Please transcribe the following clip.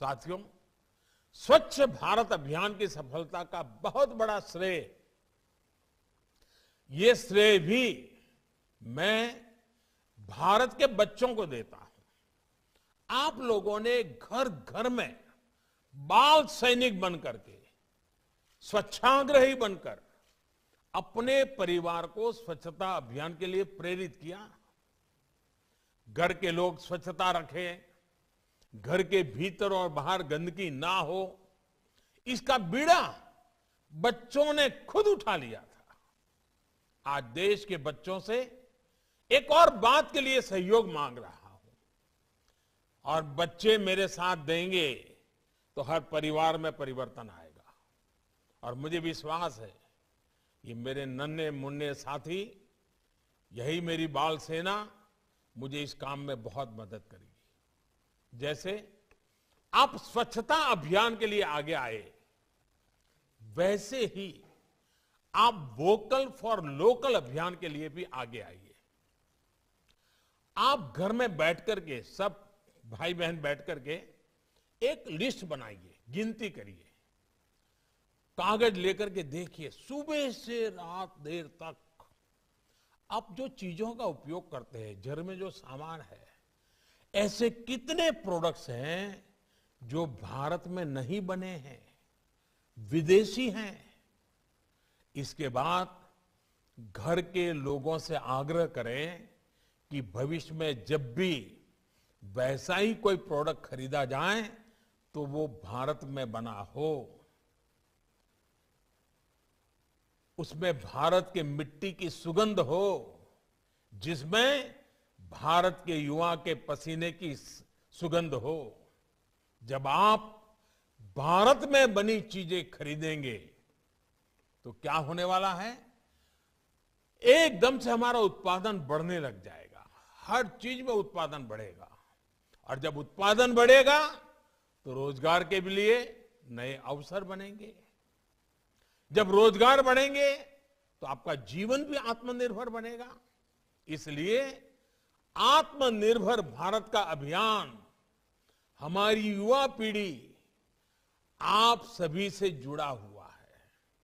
साथियों स्वच्छ भारत अभियान की सफलता का बहुत बड़ा श्रेय ये श्रेय भी मैं भारत के बच्चों को देता हूं आप लोगों ने घर घर में बाल सैनिक बनकर के स्वच्छाग्रही बनकर अपने परिवार को स्वच्छता अभियान के लिए प्रेरित किया घर के लोग स्वच्छता रखें घर के भीतर और बाहर गंदगी ना हो इसका बीड़ा बच्चों ने खुद उठा लिया था आज देश के बच्चों से एक और बात के लिए सहयोग मांग रहा हूं और बच्चे मेरे साथ देंगे तो हर परिवार में परिवर्तन आएगा और मुझे विश्वास है कि मेरे नन्हे मुन्ने साथी यही मेरी बाल सेना मुझे इस काम में बहुत मदद करेगी जैसे आप स्वच्छता अभियान के लिए आगे आए वैसे ही आप वोकल फॉर लोकल अभियान के लिए भी आगे आइए आप घर में बैठकर के सब भाई बहन बैठकर के एक लिस्ट बनाइए गिनती करिए कागज लेकर के देखिए सुबह से रात देर तक आप जो चीजों का उपयोग करते हैं घर में जो सामान है ऐसे कितने प्रोडक्ट्स हैं जो भारत में नहीं बने हैं विदेशी हैं इसके बाद घर के लोगों से आग्रह करें कि भविष्य में जब भी वैसा ही कोई प्रोडक्ट खरीदा जाए तो वो भारत में बना हो उसमें भारत के मिट्टी की सुगंध हो जिसमें भारत के युवा के पसीने की सुगंध हो जब आप भारत में बनी चीजें खरीदेंगे तो क्या होने वाला है एकदम से हमारा उत्पादन बढ़ने लग जाएगा हर चीज में उत्पादन बढ़ेगा और जब उत्पादन बढ़ेगा तो रोजगार के लिए नए अवसर बनेंगे जब रोजगार बढ़ेंगे तो आपका जीवन भी आत्मनिर्भर बनेगा इसलिए आत्मनिर्भर भारत का अभियान हमारी युवा पीढ़ी आप सभी से जुड़ा हुआ